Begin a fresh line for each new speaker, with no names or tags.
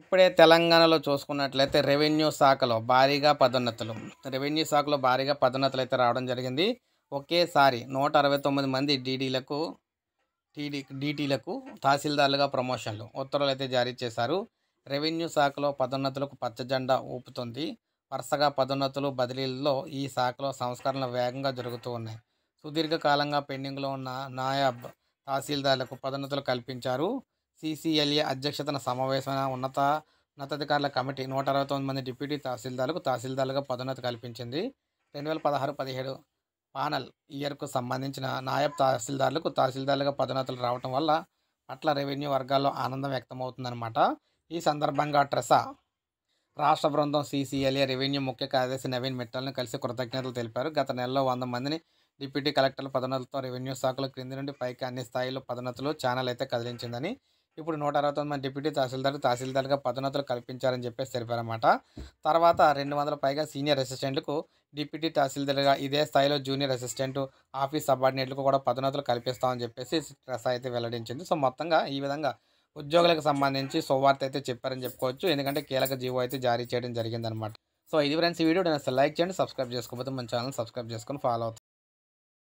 ఇప్పుడే తెలంగాణలో చూసుకున్నట్లయితే రెవెన్యూ శాఖలో భారీగా పదోన్నతులు రెవెన్యూ శాఖలో భారీగా పదోన్నతులు అయితే రావడం జరిగింది ఒకేసారి నూట అరవై తొమ్మిది మంది డీడీలకు టీడీ డీటీలకు తహసీల్దార్లుగా ప్రమోషన్లు ఉత్తర్వులు అయితే జారీ చేశారు రెవెన్యూ శాఖలో పదోన్నతులకు పచ్చజెండా ఊపుతుంది వరుసగా పదోన్నతులు బదిలీల్లో ఈ శాఖలో సంస్కరణలు వేగంగా జరుగుతూ ఉన్నాయి సుదీర్ఘకాలంగా పెండింగ్లో ఉన్న నాయబ్ తహసీల్దార్లకు పదోన్నతులు కల్పించారు సిసిఎల్ఏ అధ్యక్షతన సమావేశమైన ఉన్నత ఉన్నతాధికారుల కమిటీ నూట అరవై తొమ్మిది మంది డిప్యూటీ తహసీల్దార్లకు తహసీల్దార్లుగా పదోన్నతి కల్పించింది రెండు వేల పదహారు పదిహేడు పానల్ ఇయర్కు సంబంధించిన నాయబ్ తహసీల్దార్లకు తహసీల్దార్లుగా పదోన్నతులు రావడం వల్ల పట్ల రెవెన్యూ వర్గాల్లో ఆనందం వ్యక్తమవుతుందన్నమాట ఈ సందర్భంగా ట్రెసా రాష్ట్ర బృందం సీసీఎల్ఏ రెవెన్యూ ముఖ్య కార్యదర్శి నవీన్ మిట్టల్ని కలిసి కృతజ్ఞతలు తెలిపారు గత నెలలో వంద మందిని డిప్యూటీ కలెక్టర్ల పదోన్నతులతో రెవెన్యూ శాఖల క్రింది నుండి పైకి అన్ని స్థాయిలో పదోన్నతులు ఛానల్ అయితే కదిలించిందని ఇప్పుడు నూట అరవై తొమ్మిది మంది డిప్యూటీ తహసీల్దార్ తహసీల్దార్గా పదోన్నతులు కల్పించారని చెప్పేసి తెలిపారన్నమాట తర్వాత రెండు వందల పైగా సీనియర్ అసిస్టెంట్లకు డిప్యూటీ తహసీల్దార్గా ఇదే స్థాయిలో జూనియర్ అసిస్టెంట్ ఆఫీస్ సబార్డినేట్లకు కూడా పదోన్నతులు కల్పిస్తామని చెప్పేసి ట్రెస్ అయితే వెల్లడించింది సో మొత్తంగా ఈ విధంగా ఉద్యోగులకు సంబంధించి సువార్త అయితే చెప్పారని చెప్పుకోవచ్చు ఎందుకంటే కీలక జీవో అయితే జారీ చేయడం జరిగిందనమాట సో ఇది ఫ్రెండ్స్ ఈ వీడియో నేను లైక్ చేయండి సబ్స్క్రైబ్ చేసుకోకపోతే మన ఛానల్ సబ్స్క్రైబ్ చేసుకొని ఫాలో అవుతుంది